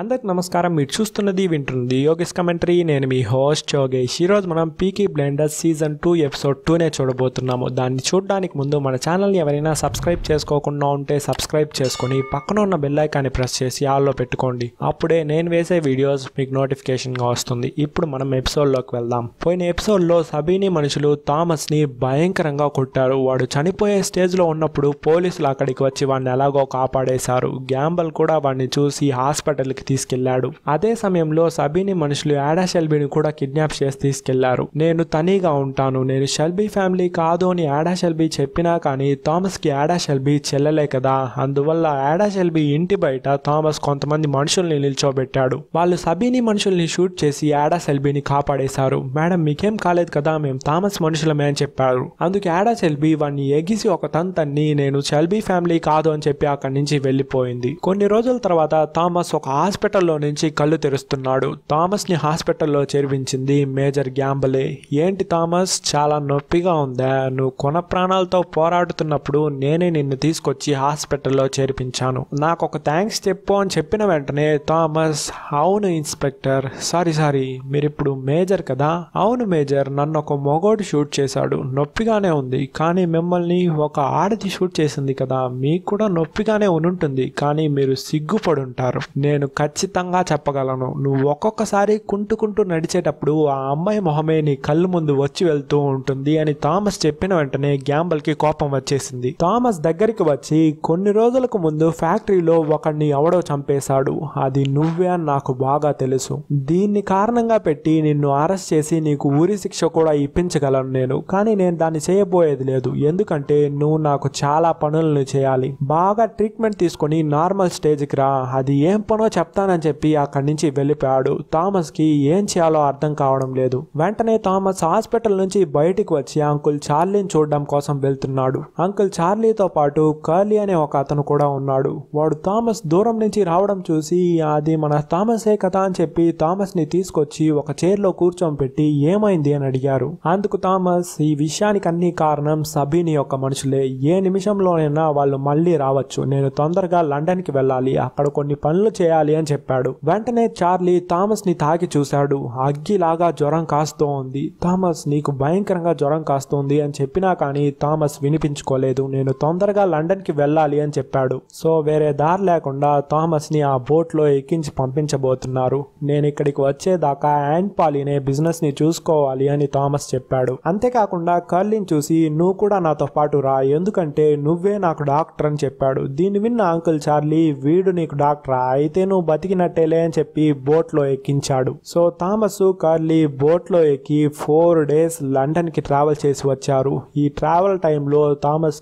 అందరికి నమస్కారం మీరు చూస్తున్నది వింటున్నది యోగేష్ కమెంటరీ నేను మీ హోస్ట్ యోగేష్ ఈరోజు మనం peaky blinder season two episode టూనే చూడబోతున్నాము దాన్ని చూడడానికి ముందు మన ఛానల్ని ఎవరైనా సబ్స్క్రైబ్ చేసుకోకుండా ఉంటే సబ్స్క్రైబ్ చేసుకొని పక్కన ఉన్న బెల్లైకాన్ని ప్రెస్ చేసి ఆల్లో పెట్టుకోండి అప్పుడే నేను వేసే వీడియోస్ మీకు నోటిఫికేషన్గా వస్తుంది ఇప్పుడు మనం ఎపిసోడ్లోకి వెళ్దాం పోయిన ఎపిసోడ్లో సబీని మనుషులు థామస్ని భయంకరంగా కొట్టారు వాడు చనిపోయే స్టేజ్లో ఉన్నప్పుడు పోలీసులు అక్కడికి వచ్చి వాడిని ఎలాగో కాపాడేశారు గ్యాంబల్ కూడా వాడిని చూసి హాస్పిటల్కి తీసుకెళ్లాడు అదే సమయంలో సబీని మనుషులు యాడా షెల్బీని కూడా కిడ్నాప్ చేసి తీసుకెళ్లారు నేను తనీగా ఉంటాను నేను షెల్బీ ఫ్యామిలీ కాదు అని యాడా షెల్బీ చెప్పినా కానీ థామస్ కి యాడా షెల్బీ చెల్లలే కదా అందువల్ల యాడా షెల్బీ ఇంటి బయట థామస్ కొంతమంది మనుషుల్ని నిల్చోబెట్టాడు వాళ్ళు సబీని మనుషుల్ని షూట్ చేసి యాడా షెల్బీని కాపాడేశారు మేడం మీకేం కాలేదు కదా మేము థామస్ మనుషులమే అని చెప్పారు అందుకు యాడా షెల్బీ వాడిని ఎగిసి ఒక తంతన్ని నేను షెల్బీ ఫ్యామిలీ కాదు అని చెప్పి అక్కడి నుంచి వెళ్ళిపోయింది కొన్ని రోజుల తర్వాత థామస్ ఒక హాస్పిటల్ హాస్పిటల్లో నుంచి కళ్ళు తెరుస్తున్నాడు థామస్ని హాస్పిటల్లో చేర్పించింది మేజర్ గ్యాంబలే ఏంటి థామస్ చాలా నొప్పిగా ఉందా నువ్వు కొన ప్రాణాలతో పోరాడుతున్నప్పుడు నేనే నిన్ను తీసుకొచ్చి హాస్పిటల్లో చేర్పించాను నాకు ఒక థ్యాంక్స్ చెప్పు అని చెప్పిన వెంటనే థామస్ అవును ఇన్స్పెక్టర్ సారీ సారీ మీరిప్పుడు మేజర్ కదా అవును మేజర్ నన్ను ఒక మొగోడు షూట్ చేశాడు నొప్పిగానే ఉంది కానీ మిమ్మల్ని ఒక ఆడది షూట్ చేసింది కదా మీకు కూడా నొప్పిగానే ఉంటుంది కానీ మీరు సిగ్గుపడుంటారు నేను ఖచ్చితంగా చెప్పగలను నువ్వు ఒక్కొక్కసారి కుంటుకుంటూ నడిచేటప్పుడు ఆ అమ్మాయి మొహమే నీ కళ్ళు ముందు వచ్చి వెళ్తూ ఉంటుంది అని థామస్ చెప్పిన వెంటనే గ్యాంబల్కి కోపం వచ్చేసింది థామస్ దగ్గరికి వచ్చి కొన్ని రోజులకు ముందు ఫ్యాక్టరీలో ఒకడిని ఎవడో చంపేశాడు అది నువ్వే అని నాకు బాగా తెలుసు దీన్ని కారణంగా పెట్టి నిన్ను అరెస్ట్ చేసి నీకు ఊరి శిక్ష కూడా ఇప్పించగలను నేను కానీ నేను దాన్ని చేయబోయేది లేదు ఎందుకంటే నువ్వు నాకు చాలా పనులను చేయాలి బాగా ట్రీట్మెంట్ తీసుకొని నార్మల్ స్టేజ్కి రా అది ఏం పనో చెప్ప చెప్తానని చెప్పి అక్కడి నుంచి వెళ్ళిపోయాడు థామస్కి ఏం చేయాలో అర్థం కావడం లేదు వెంటనే థామస్ హాస్పిటల్ నుంచి బయటికి వచ్చి అంకుల్ చార్లీని చూడడం కోసం వెళ్తున్నాడు అంకుల్ చార్లీతో పాటు కర్లీ అనే ఒక అతను కూడా ఉన్నాడు వాడు థామస్ దూరం నుంచి రావడం చూసి అది మన థామసే కదా అని చెప్పి థామస్ని తీసుకొచ్చి ఒక చైర్లో కూర్చొని పెట్టి ఏమైంది అని అడిగారు అందుకు థామస్ ఈ విషయానికి అన్ని కారణం సబీని యొక్క మనుషులే ఏ నిమిషంలోనైనా వాళ్ళు మళ్ళీ రావచ్చు నేను తొందరగా లండన్ కి వెళ్ళాలి అక్కడ కొన్ని పనులు చేయాలి అని చెప్పాడు వెంటనే చార్లీ థామస్ ని తాకి చూశాడు అగ్గిలాగా జ్వరం కాస్తూ ఉంది థామస్ నీకు భయంకరంగా జ్వరం కాస్తోంది అని చెప్పినా కానీ థామస్ వినిపించుకోలేదు నేను తొందరగా లండన్ కి వెళ్ళాలి అని చెప్పాడు సో వేరే దారి లేకుండా థామస్ ని ఆ బోట్ లో ఎక్కించి పంపించబోతున్నారు నేను ఇక్కడికి వచ్చేదాకా యాండ్ పాలీనే బిజినెస్ ని చూసుకోవాలి అని థామస్ చెప్పాడు అంతేకాకుండా కర్లిన్ చూసి నువ్వు కూడా నాతో పాటు రా ఎందుకంటే నువ్వే నాకు డాక్టర్ అని చెప్పాడు దీన్ని విన్న అంకుల్ చార్లీ వీడు నీకు డాక్టరా అయితే నువ్వు బతికినట్టేలే అని చెప్పి బోట్లో ఎక్కించాడు సో థామస్ కార్లీ బోట్లో ఎక్కి ఫోర్ డేస్ లండన్ కి ట్రావెల్ చేసి వచ్చారు ఈ ట్రావెల్ టైంలో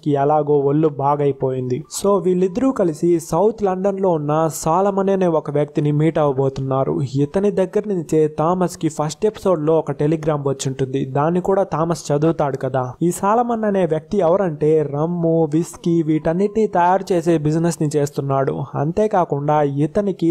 కి ఎలాగో ఒళ్ళు బాగైపోయింది సో వీళ్ళిద్దరూ కలిసి సౌత్ లండన్లో ఉన్న సాలమన్ అనే ఒక వ్యక్తిని మీట్ అవ్వబోతున్నారు ఇతని దగ్గర నుంచే థామస్ కి ఫస్ట్ ఎపిసోడ్లో ఒక టెలిగ్రామ్ వచ్చింటుంది దాన్ని కూడా థామస్ చదువుతాడు కదా ఈ సాలమన్ అనే వ్యక్తి ఎవరంటే రమ్ము విస్కీ వీటన్నిటిని తయారు చేసే బిజినెస్ని చేస్తున్నాడు అంతేకాకుండా ఇతనికి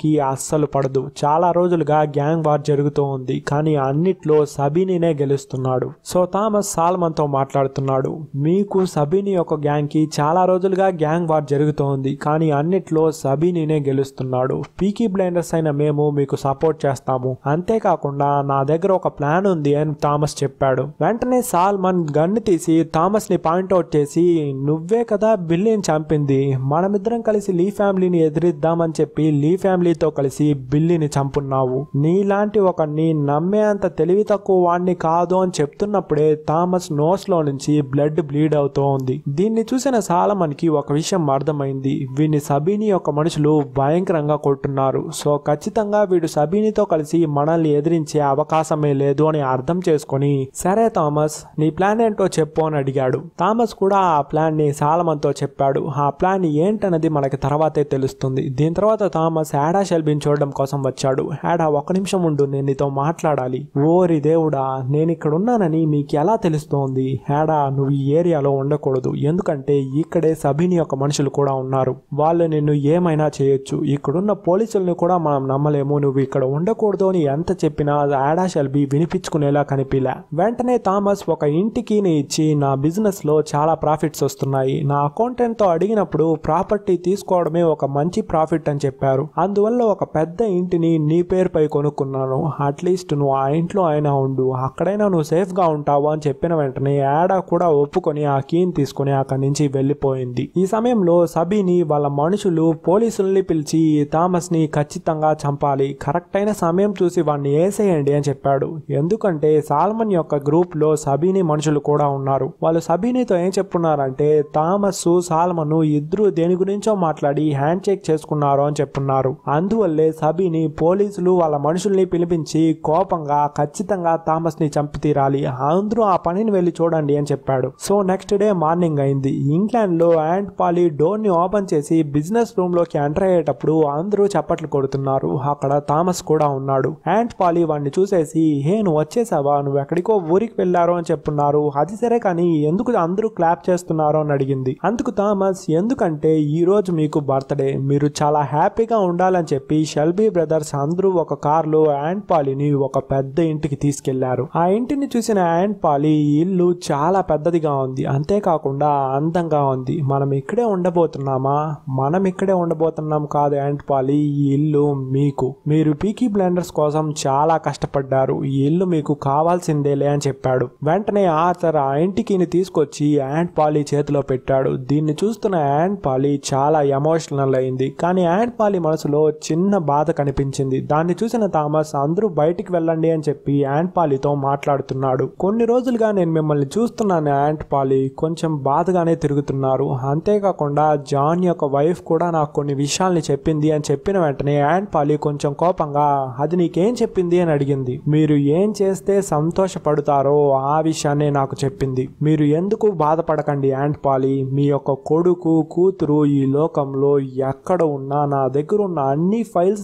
కి అస్సలు పడదు చాలా రోజులుగా గ్యాంగ్ వార్ జరుగుతూ ఉంది కానీ అన్నిట్లో సబీనినే గెలుస్తున్నాడు సో థామస్ సాల్మన్ తో మాట్లాడుతున్నాడు మీకు సబిని యొక్క గ్యాంగ్ కి చాలా రోజులుగా గ్యాంగ్ వార్ జరుగుతోంది కానీ అన్నిట్లో సబీనినే గెలుస్తున్నాడు పీకీ బ్లైండర్స్ అయిన మేము మీకు సపోర్ట్ చేస్తాము అంతేకాకుండా నా దగ్గర ఒక ప్లాన్ ఉంది అని థామస్ చెప్పాడు వెంటనే సాల్మన్ గన్ను తీసి థామస్ ని పాయింట్అవుట్ చేసి నువ్వే కదా బిల్లిని చంపింది మనమిద్దరం కలిసి లీ ఫ్యామిలీని ఎదిరిద్దామని చెప్పి లీ ఫ్యామిలీతో కలిసి బిల్లీని చంపున్నావు నీలాంటి ఒకని నమ్మేంత తెలివి తక్కువ వాణ్ణి కాదు అని చెప్తున్నప్పుడే థామస్ నోస్ లో నుంచి బ్లడ్ బ్లీడ్ అవుతూ ఉంది దీన్ని చూసిన సాలమన్కి ఒక విషయం అర్థమైంది వీని సబీని యొక్క మనుషులు భయంకరంగా కొట్టున్నారు సో ఖచ్చితంగా వీడు సబీనితో కలిసి మనల్ని ఎదిరించే అవకాశమే లేదు అని అర్థం చేసుకుని సరే థామస్ నీ ప్లాన్ ఏంటో చెప్పు అని అడిగాడు థామస్ కూడా ఆ ప్లాన్ ని సాలమన్తో చెప్పాడు ఆ ప్లాన్ ఏంటన్నది మనకి తర్వాతే తెలుస్తుంది దీని తర్వాత థామస్ యాడా షెల్బిన్ చూడడం కోసం వచ్చాడు యాడా ఒక నిమిషం ఉండు నేను నీతో మాట్లాడాలి ఓరి దేవుడా నేను ఇక్కడ ఉన్నానని మీకు ఎలా తెలుస్తోంది యాడా నువ్వు ఈ ఏరియాలో ఉండకూడదు ఎందుకంటే ఇక్కడే సభిని యొక్క మనుషులు కూడా ఉన్నారు వాళ్ళు నిన్ను ఏమైనా చేయొచ్చు ఇక్కడున్న పోలీసులను కూడా మనం నమ్మలేము నువ్వు ఇక్కడ ఉండకూడదు అని ఎంత చెప్పినా యాడా షెల్బీ వినిపించుకునేలా కనిపిలా వెంటనే థామస్ ఒక ఇంటికిని ఇచ్చి నా బిజినెస్లో చాలా ప్రాఫిట్స్ వస్తున్నాయి నా అకౌంటెంట్తో అడిగినప్పుడు ప్రాపర్టీ తీసుకోవడమే ఒక మంచి ప్రాఫిట్ అని చెప్పారు చెప్పారు అందువల్ల ఒక పెద్ద ఇంటిని నీ పేరుపై కొనుక్కున్నాను అట్లీస్ట్ నువ్వు ఆ ఇంట్లో అయినా ఉండు అక్కడైనా నువ్వు సేఫ్గా ఉంటావు అని చెప్పిన వెంటనే యాడా కూడా ఒప్పుకొని ఆ కీని తీసుకుని అక్కడి నుంచి వెళ్ళిపోయింది ఈ సమయంలో సబీని వాళ్ళ మనుషులు పోలీసుల్ని పిలిచి థామస్ని ఖచ్చితంగా చంపాలి కరెక్ట్ అయిన సమయం చూసి వాడిని వేసేయండి అని చెప్పాడు ఎందుకంటే సాల్మన్ యొక్క గ్రూప్ లో సబీని మనుషులు కూడా ఉన్నారు వాళ్ళు సబీనితో ఏం చెప్పున్నారంటే థామస్ సాల్మన్ ఇద్దరు దేని గురించో మాట్లాడి హ్యాండ్ చేసుకున్నారు అని చెప్పారు చెప్పున్నారు అందువల్లే సబీని పోలీసులు వాళ్ళ మనుషుల్ని పిలిపించి కోపంగా ఖచ్చితంగా థామస్ ని చంపి తీరాలి అందరూ ఆ పనిని వెళ్ళి చూడండి అని చెప్పాడు సో నెక్స్ట్ డే మార్నింగ్ అయింది ఇంగ్లాండ్ లో అండ్ పాలి డోర్ ని ఓపెన్ చేసి బిజినెస్ రూమ్ లోకి ఎంటర్ అయ్యేటప్పుడు అందరూ చప్పట్లు కొడుతున్నారు అక్కడ థామస్ కూడా ఉన్నాడు అండ్ పాలి వాడిని చూసేసి హే నువ్వు వచ్చేసావా నువ్వు ఎక్కడికో ఊరికి వెళ్ళారో అని చెప్పున్నారు అది సరే కానీ ఎందుకు అందరూ క్లాప్ చేస్తున్నారో అని అడిగింది అందుకు థామస్ ఎందుకంటే ఈ రోజు మీకు బర్త్డే మీరు చాలా హ్యాపీ హ్యాపీగా ఉండాలని చెప్పి షెల్బీ బ్రదర్స్ అందరూ ఒక కారులో యాండ్ పాలిని ఒక పెద్ద ఇంటికి తీసుకెళ్లారు ఆ ఇంటిని చూసిన యాండ్ పాలి ఇల్లు చాలా పెద్దదిగా ఉంది అంతేకాకుండా అందంగా ఉంది మనం ఇక్కడే ఉండబోతున్నామా మనం ఇక్కడే ఉండబోతున్నాం కాదు యాండ్ పాలి ఈ ఇల్లు మీకు మీరు పీకీ బ్లెండర్స్ కోసం చాలా కష్టపడ్డారు ఈ ఇల్లు మీకు కావాల్సిందేలే అని చెప్పాడు వెంటనే ఆర్థర్ ఆ ఇంటికి తీసుకొచ్చి యాండ్ పాలి చేతిలో పెట్టాడు దీన్ని చూస్తున్న యాండ్ పాలి చాలా ఎమోషనల్ అయింది కానీ యాండ్ పాలి మిథాలి మనసులో చిన్న బాధ కనిపించింది దాన్ని చూసిన థామస్ అందరూ బయటికి వెళ్ళండి అని చెప్పి యాంట్ పాలితో మాట్లాడుతున్నాడు కొన్ని రోజులుగా నేను మిమ్మల్ని చూస్తున్నాను యాంట్ పాలి కొంచెం బాధగానే తిరుగుతున్నారు అంతేకాకుండా జాన్ యొక్క వైఫ్ కూడా నాకు కొన్ని విషయాల్ని చెప్పింది అని చెప్పిన వెంటనే యాంట్ పాలి కొంచెం కోపంగా అది నీకేం చెప్పింది అని అడిగింది మీరు ఏం చేస్తే సంతోషపడతారో ఆ విషయాన్నే నాకు చెప్పింది మీరు ఎందుకు బాధపడకండి యాంట్ పాలి మీ యొక్క కొడుకు కూతురు ఈ లోకంలో ఎక్కడ ఉన్నా నా దగ్గర దగ్గర ఉన్న అన్ని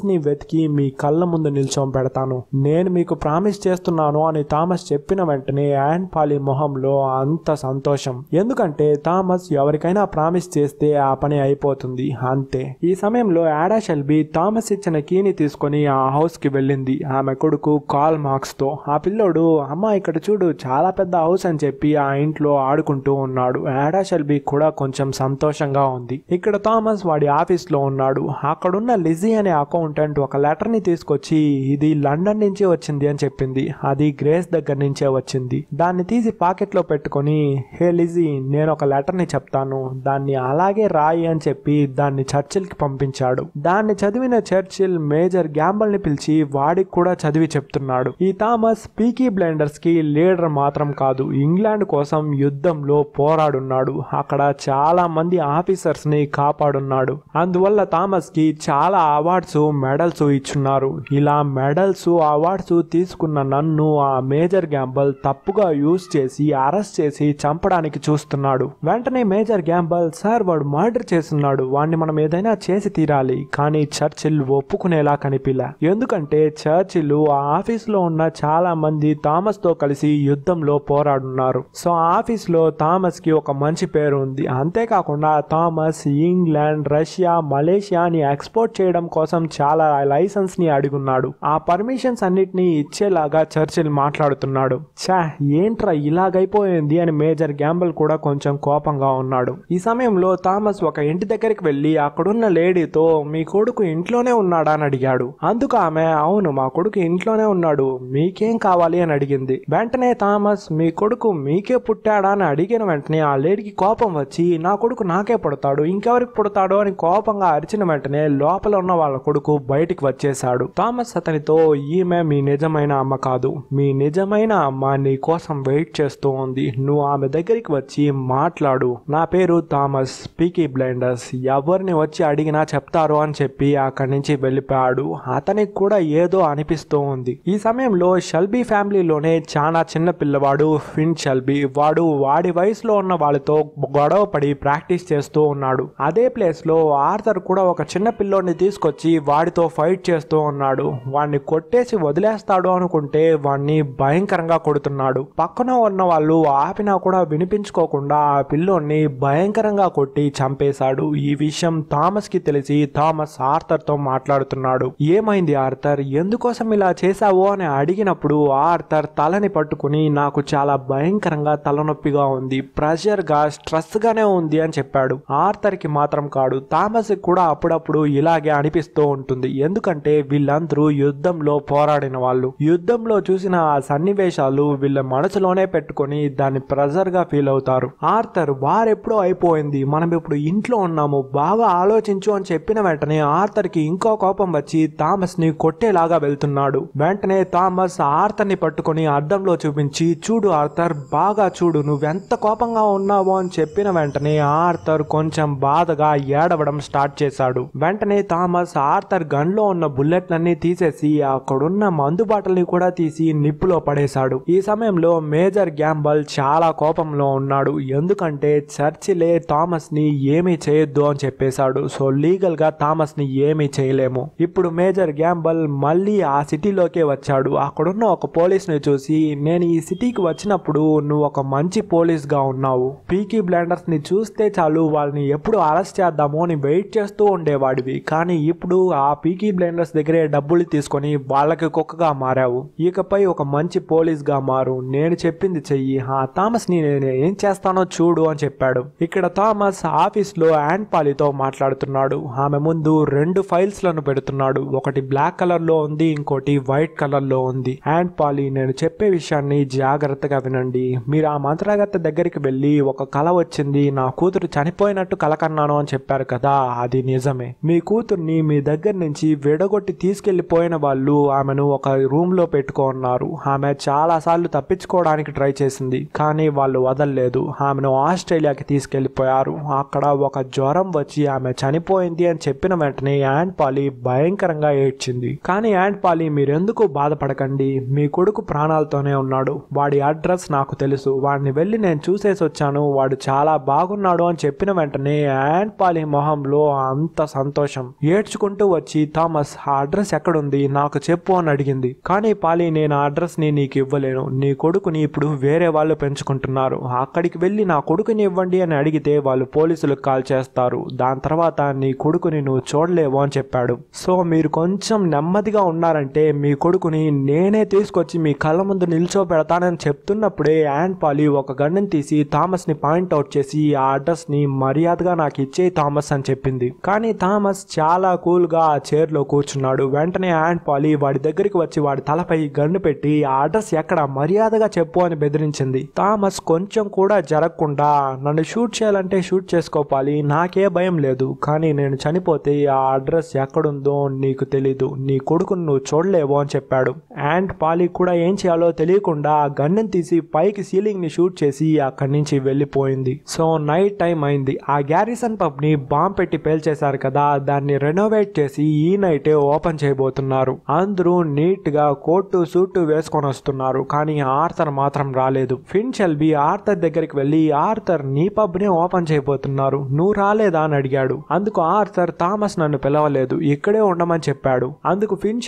ని వెతికి మీ కళ్ళ ముందు నిల్చొని పెడతాను నేను మీకు ప్రామిస్ చేస్తున్నాను అని థామస్ చెప్పిన వెంటనే యాన్ పాలి మొహంలో అంత సంతోషం ఎందుకంటే థామస్ ఎవరికైనా ప్రామిస్ చేస్తే ఆ పని అయిపోతుంది అంతే ఈ సమయంలో యాడా షెల్బి థామస్ ఇచ్చిన కీని తీసుకొని ఆ హౌస్ కి వెళ్ళింది ఆమె కొడుకు కాల్ మార్క్స్ తో ఆ పిల్లోడు అమ్మ ఇక్కడ చూడు చాలా పెద్ద హౌస్ అని చెప్పి ఆ ఇంట్లో ఆడుకుంటూ ఉన్నాడు యాడా షెల్బి కూడా కొంచెం సంతోషంగా ఉంది ఇక్కడ థామస్ వాడి ఆఫీస్ లో ఉన్నాడు అక్కడ అక్కడున్న లిజీ అనే అకౌంటెంట్ ఒక లెటర్ని తీసుకొచ్చి ఇది లండన్ నుంచి వచ్చింది అని చెప్పింది అది గ్రేస్ దగ్గర నుంచే వచ్చింది దాన్ని తీసి పాకెట్లో పెట్టుకొని హే లిజీ నేను ఒక లెటర్ని చెప్తాను దాన్ని అలాగే రాయి అని చెప్పి దాన్ని చర్చిల్కి పంపించాడు దాన్ని చదివిన చర్చిల్ మేజర్ గ్యాంబల్ని పిలిచి వాడికి కూడా చదివి చెప్తున్నాడు ఈ థామస్ పీకీ బ్లైండర్స్ కి లీడర్ మాత్రం కాదు ఇంగ్లాండ్ కోసం యుద్ధంలో పోరాడున్నాడు అక్కడ చాలా మంది ఆఫీసర్స్ ని కాపాడున్నాడు అందువల్ల థామస్ కి చాలా అవార్డ్స్ మెడల్స్ ఇచ్చున్నారు ఇలా మెడల్స్ అవార్డ్స్ తీసుకున్న నన్ను ఆ మేజర్ గ్యాంబల్ తప్పుగా యూజ్ చేసి అరెస్ట్ చేసి చంపడానికి చూస్తున్నాడు వెంటనే మేజర్ గ్యాంబల్ సార్ వాడు మర్డర్ చేస్తున్నాడు వాడిని మనం ఏదైనా చేసి తీరాలి కానీ చర్చిల్ ఒప్పుకునేలా కనిపిలా ఎందుకంటే చర్చిల్ ఆ ఆఫీస్ లో ఉన్న చాలా మంది థామస్ తో కలిసి యుద్ధంలో పోరాడున్నారు సో ఆ ఆఫీస్ లో థామస్ కి ఒక మంచి పేరు ఉంది అంతేకాకుండా థామస్ ఇంగ్లాండ్ రష్యా మలేషియా అని ఎక్స్ ఎక్స్పోర్ట్ చేయడం కోసం చాలా లైసెన్స్ని అడుగున్నాడు ఆ పర్మిషన్స్ అన్నిటినీ ఇచ్చేలాగా చర్చిల్ మాట్లాడుతున్నాడు ఛా ఏంట్రా ఇలాగైపోయింది అని మేజర్ గ్యాంబల్ కూడా కొంచెం కోపంగా ఉన్నాడు ఈ సమయంలో థామస్ ఒక ఇంటి దగ్గరికి వెళ్ళి అక్కడున్న లేడీతో మీ కొడుకు ఇంట్లోనే ఉన్నాడా అని అడిగాడు అందుకు ఆమె అవును మా కొడుకు ఇంట్లోనే ఉన్నాడు మీకేం కావాలి అని అడిగింది వెంటనే థామస్ మీ కొడుకు మీకే పుట్టాడా అని అడిగిన వెంటనే ఆ లేడీకి కోపం వచ్చి నా కొడుకు నాకే పుడతాడు ఇంకెవరికి పుడతాడు అని కోపంగా అరిచిన వెంటనే లోపల ఉన్న వాళ్ళ కొడుకు బయటికి వచ్చేశాడు థామస్ అతనితో ఈమె మీ నిజమైన అమ్మ కాదు మీ నిజమైన అమ్మ నీ కోసం వెయిట్ చేస్తూ ఉంది నువ్వు ఆమె దగ్గరికి వచ్చి మాట్లాడు నా పేరు థామస్ పీకీ బ్లైండర్స్ ఎవరిని వచ్చి అడిగినా చెప్తారు అని చెప్పి అక్కడి నుంచి వెళ్ళిపోయాడు అతనికి కూడా ఏదో అనిపిస్తూ ఉంది ఈ సమయంలో షల్బీ ఫ్యామిలీలోనే చాలా చిన్న పిల్లవాడు ఫిన్ షల్బీ వాడు వాడి వయసులో ఉన్న వాళ్ళతో గొడవ పడి ప్రాక్టీస్ చేస్తూ ఉన్నాడు అదే ప్లేస్ లో ఆర్థర్ కూడా ఒక చిన్న పిల్ల బాటిల్లోని తీసుకొచ్చి వాడితో ఫైట్ చేస్తూ ఉన్నాడు వాడిని కొట్టేసి వదిలేస్తాడు అనుకుంటే వాణ్ణి భయంకరంగా కొడుతున్నాడు పక్కన ఉన్న వాళ్ళు ఆపినా కూడా వినిపించుకోకుండా ఆ పిల్లోని భయంకరంగా కొట్టి చంపేశాడు ఈ విషయం థామస్ కి తెలిసి థామస్ ఆర్థర్ తో మాట్లాడుతున్నాడు ఏమైంది ఆర్థర్ ఎందుకోసం ఇలా చేశావో అని అడిగినప్పుడు ఆర్థర్ తలని పట్టుకుని నాకు చాలా భయంకరంగా తలనొప్పిగా ఉంది ప్రెషర్ గా స్ట్రెస్ గానే ఉంది అని చెప్పాడు ఆర్థర్ కి మాత్రం కాడు థామస్ కూడా అప్పుడప్పుడు ఇలాగే అనిపిస్తూ ఉంటుంది ఎందుకంటే వీళ్ళందరూ యుద్ధంలో పోరాడిన వాళ్ళు యుద్ధంలో చూసిన ఆ సన్నివేశాలు వీళ్ళ మనసులోనే పెట్టుకొని దాన్ని ప్రెజర్ గా ఫీల్ అవుతారు ఆర్థర్ వారెప్పుడో అయిపోయింది మనం ఇప్పుడు ఇంట్లో ఉన్నాము బాగా ఆలోచించు అని చెప్పిన వెంటనే ఆర్థర్ కి ఇంకో కోపం వచ్చి థామస్ ని కొట్టేలాగా వెళ్తున్నాడు వెంటనే థామస్ ఆర్థర్ ని పట్టుకొని అద్దంలో చూపించి చూడు ఆర్థర్ బాగా చూడు నువ్వెంత కోపంగా ఉన్నావో అని చెప్పిన వెంటనే ఆర్థర్ కొంచెం బాధగా ఏడవడం స్టార్ట్ చేశాడు వెంటనే వెంటనే థామస్ ఆర్థర్ గన్లో ఉన్న బుల్లెట్లన్నీ తీసేసి అక్కడున్న మందు బాటల్ని కూడా తీసి నిప్పులో పడేశాడు ఈ సమయంలో మేజర్ గ్యాంబల్ చాలా కోపంలో ఉన్నాడు ఎందుకంటే చర్చిలే థామస్ ని ఏమీ చేయొద్దు అని చెప్పేశాడు సో లీగల్ గా థామస్ ని ఏమీ చేయలేము ఇప్పుడు మేజర్ గ్యాంబల్ మళ్ళీ ఆ సిటీలోకే వచ్చాడు అక్కడున్న ఒక పోలీస్ ని చూసి నేను ఈ సిటీకి వచ్చినప్పుడు నువ్వు ఒక మంచి పోలీస్ గా ఉన్నావు పీకీ బ్లాండర్స్ ని చూస్తే చాలు వాళ్ళని ఎప్పుడు అరెస్ట్ చేద్దామో అని వెయిట్ చేస్తూ ఉండేవాడివి ఉండేవి కానీ ఇప్పుడు ఆ పీకీ బ్లైండర్స్ దగ్గరే డబ్బులు తీసుకొని వాళ్ళకి కుక్కగా మారావు ఇకపై ఒక మంచి పోలీస్ గా మారు నేను చెప్పింది చెయ్యి ఆ థామస్ ని నేను ఏం చేస్తానో చూడు అని చెప్పాడు ఇక్కడ థామస్ ఆఫీస్ లో యాండ్ పాలితో మాట్లాడుతున్నాడు ఆమె ముందు రెండు ఫైల్స్ లను పెడుతున్నాడు ఒకటి బ్లాక్ కలర్ లో ఉంది ఇంకోటి వైట్ కలర్ లో ఉంది హ్యాండ్ పాలి నేను చెప్పే విషయాన్ని జాగ్రత్తగా వినండి మీరు ఆ మంత్రాగత్త దగ్గరికి వెళ్ళి ఒక కళ వచ్చింది నా కూతురు చనిపోయినట్టు కలకన్నాను అని చెప్పారు కదా అది నిజమే మీ మీ కూతుర్ని మీ దగ్గర నుంచి విడగొట్టి తీసుకెళ్లిపోయిన వాళ్ళు ఆమెను ఒక రూమ్లో పెట్టుకున్నారు ఆమె చాలాసార్లు తప్పించుకోవడానికి ట్రై చేసింది కానీ వాళ్ళు వదల్లేదు ఆమెను ఆస్ట్రేలియాకి తీసుకెళ్లిపోయారు అక్కడ ఒక జ్వరం వచ్చి ఆమె చనిపోయింది అని చెప్పిన వెంటనే యాండ్ పాలి భయంకరంగా ఏడ్చింది కానీ యాండ్ పాలి మీరెందుకు బాధపడకండి మీ కొడుకు ప్రాణాలతోనే ఉన్నాడు వాడి అడ్రస్ నాకు తెలుసు వాడిని వెళ్ళి నేను చూసేసి వచ్చాను వాడు చాలా బాగున్నాడు అని చెప్పిన వెంటనే యాండ్ పాలి మొహంలో అంత సంతోషం సంతోషం ఏడ్చుకుంటూ వచ్చి థామస్ ఆ అడ్రస్ ఎక్కడుంది నాకు చెప్పు అని అడిగింది కానీ పాలి నేను ఆ అడ్రస్ని నీకు ఇవ్వలేను నీ కొడుకుని ఇప్పుడు వేరే వాళ్ళు పెంచుకుంటున్నారు అక్కడికి వెళ్ళి నా కొడుకుని ఇవ్వండి అని అడిగితే వాళ్ళు పోలీసులకు కాల్ చేస్తారు దాని తర్వాత నీ కొడుకుని నువ్వు చూడలేవు అని చెప్పాడు సో మీరు కొంచెం నెమ్మదిగా ఉన్నారంటే మీ కొడుకుని నేనే తీసుకొచ్చి మీ కళ్ళ ముందు నిల్చోబెడతానని చెప్తున్నప్పుడే యాండ్ పాలి ఒక గన్నుని తీసి థామస్ని పాయింట్అవుట్ చేసి ఆ అడ్రస్ని మర్యాదగా నాకు ఇచ్చే థామస్ అని చెప్పింది కానీ థామస్ థామస్ చాలా కూల్గా ఆ చైర్లో కూర్చున్నాడు వెంటనే ఆంట్ పాలి వాడి దగ్గరికి వచ్చి వాడి తలపై గన్ను పెట్టి ఆ అడ్రస్ ఎక్కడ మర్యాదగా చెప్పు అని బెదిరించింది థామస్ కొంచెం కూడా జరగకుండా నన్ను షూట్ చేయాలంటే షూట్ చేసుకోపాలి నాకే భయం లేదు కానీ నేను చనిపోతే ఆ అడ్రస్ ఎక్కడుందో నీకు తెలీదు నీ కొడుకును నువ్వు చూడలేవు అని చెప్పాడు యాంట్ పాలిక్ కూడా ఏం చేయాలో తెలియకుండా ఆ గన్ను తీసి పైకి సీలింగ్ని షూట్ చేసి అక్కడి నుంచి వెళ్ళిపోయింది సో నైట్ టైం అయింది ఆ గ్యారిసన్ పబ్ని బాంబ్ పెట్టి పేల్చేశారు కదా దాన్ని రెనోవేట్ చేసి ఈ నైటే ఓపెన్ చేయబోతున్నారు అందరూ నీట్ గా కోటు సూటు వేసుకొని వస్తున్నారు కానీ ఆర్థర్ మాత్రం రాలేదు ఫిన్ షెల్బీ ఆర్థర్ దగ్గరికి వెళ్ళి ఆర్థర్ నీ పబ్ నే ఓపెన్ చేయబోతున్నారు నువ్వు రాలేదా అని అడిగాడు అందుకు ఆర్థర్ థామస్ నన్ను పిలవలేదు ఇక్కడే ఉండమని చెప్పాడు అందుకు ఫిన్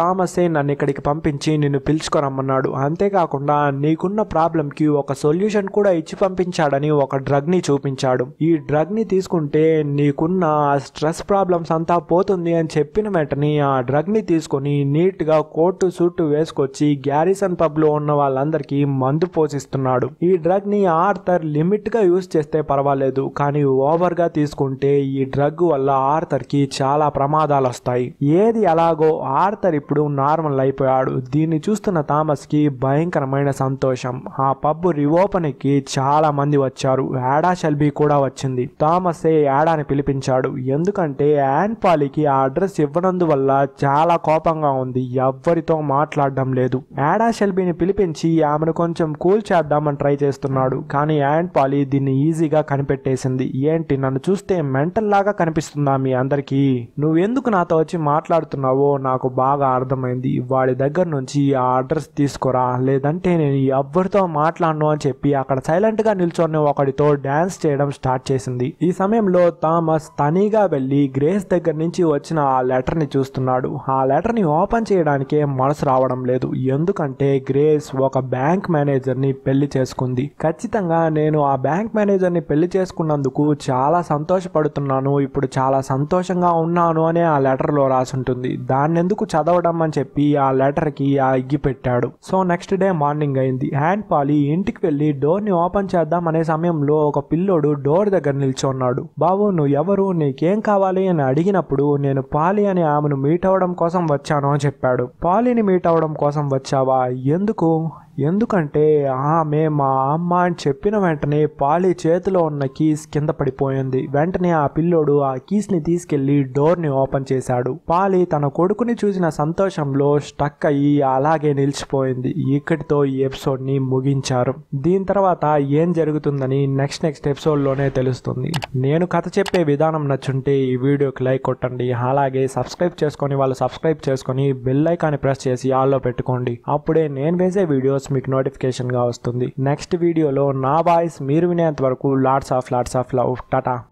థామస్ ఏ నన్ను ఇక్కడికి పంపించి నిన్ను పిలుచుకోరమ్మన్నాడు అంతేకాకుండా నీకున్న ప్రాబ్లంకి ఒక సొల్యూషన్ కూడా ఇచ్చి పంపించాడని ఒక డ్రగ్ని చూపించాడు ఈ డ్రగ్ని తీసుకుంటే నీకున్న స్ట్రెస్ ప్రాబ్లమ్స్ అంతా పోతుంది అని చెప్పిన వెంటనే ఆ డ్రగ్ని తీసుకొని నీట్గా కోర్టు సూట్ వేసుకొచ్చి గ్యారిసన్ పబ్లో ఉన్న వాళ్ళందరికీ మందు పోషిస్తున్నాడు ఈ డ్రగ్ని ఆర్థర్ లిమిట్గా యూజ్ చేస్తే పర్వాలేదు కానీ ఓవర్గా తీసుకుంటే ఈ డ్రగ్ వల్ల ఆర్థర్కి చాలా ప్రమాదాలు వస్తాయి ఏది ఎలాగో ఆర్థర్ ఇప్పుడు నార్మల్ అయిపోయాడు ఉంటాడు దీన్ని చూస్తున్న థామస్కి భయంకరమైన సంతోషం ఆ పబ్ రివోపన్కి చాలా మంది వచ్చారు యాడా షెల్బీ కూడా వచ్చింది థామసే యాడాని పిలిపించాడు ఎందుకంటే యాన్ పాలికి ఆ అడ్రస్ ఇవ్వనందువల్ల చాలా కోపంగా ఉంది ఎవ్వరితో మాట్లాడడం లేదు యాడా షెల్బీని పిలిపించి ఆమెను కొంచెం కూల్ చేద్దామని ట్రై చేస్తున్నాడు కానీ యాన్ పాలి దీన్ని ఈజీగా కనిపెట్టేసింది ఏంటి నన్ను చూస్తే మెంటల్ లాగా కనిపిస్తుందా మీ అందరికీ నువ్వెందుకు నాతో వచ్చి మాట్లాడుతున్నావో నాకు బాగా అర్థమైంది వాడి దగ్గర నుంచి ఆ అడ్రస్ తీసుకురా లేదంటే నేను ఎవరితో మాట్లాడను అని చెప్పి అక్కడ సైలెంట్గా నిల్చొని ఒకడితో డ్యాన్స్ చేయడం స్టార్ట్ చేసింది ఈ సమయంలో థామస్ తనీగా వెళ్ళి గ్రేస్ దగ్గర నుంచి వచ్చిన ఆ లెటర్ని చూస్తున్నాడు ఆ లెటర్ని ఓపెన్ చేయడానికే మనసు రావడం లేదు ఎందుకంటే గ్రేస్ ఒక బ్యాంక్ మేనేజర్ని పెళ్లి చేసుకుంది ఖచ్చితంగా నేను ఆ బ్యాంక్ మేనేజర్ని పెళ్లి చేసుకున్నందుకు చాలా సంతోషపడుతున్నాను ఇప్పుడు చాలా సంతోషంగా ఉన్నాను అని ఆ లెటర్లో రాసుంటుంది దాన్నెందుకు చదవడం అని చెప్పి ఆ లెటర్ లెటర్కి ఆ ఇగ్గి పెట్టాడు సో నెక్స్ట్ డే మార్నింగ్ అయింది హ్యాండ్ పాలి ఇంటికి వెళ్ళి డోర్ని ఓపెన్ చేద్దాం అనే సమయంలో ఒక పిల్లోడు డోర్ దగ్గర నిల్చున్నాడు బాబు నువ్వు ఎవరు నీకేం కావాలి అని అడిగినప్పుడు నేను పాలి అని ఆమెను మీట్ అవడం కోసం వచ్చాను అని చెప్పాడు పాలిని మీట్ అవడం కోసం వచ్చావా ఎందుకు ఎందుకంటే ఆమె మా అమ్మ అని చెప్పిన వెంటనే పాలి చేతిలో ఉన్న కీస్ కింద పడిపోయింది వెంటనే ఆ పిల్లోడు ఆ కీస్ ని తీసుకెళ్లి డోర్ ని ఓపెన్ చేశాడు పాలి తన కొడుకుని చూసిన సంతోషంలో స్టక్ అయ్యి అలాగే నిలిచిపోయింది ఇక్కడితో ఈ ఎపిసోడ్ ని ముగించారు దీని తర్వాత ఏం జరుగుతుందని నెక్స్ట్ నెక్స్ట్ ఎపిసోడ్ లోనే తెలుస్తుంది నేను కథ చెప్పే విధానం నచ్చుంటే ఈ వీడియోకి లైక్ కొట్టండి అలాగే సబ్స్క్రైబ్ చేసుకొని వాళ్ళు సబ్స్క్రైబ్ చేసుకొని బెల్ ఐకాన్ ప్రెస్ చేసి ఆల్లో పెట్టుకోండి అప్పుడే నేను వేసే వీడియోస్ వీడియోస్ మీకు నోటిఫికేషన్గా వస్తుంది నెక్స్ట్ వీడియోలో నా వాయిస్ మీరు వినేంత వరకు lots of lots of love Tata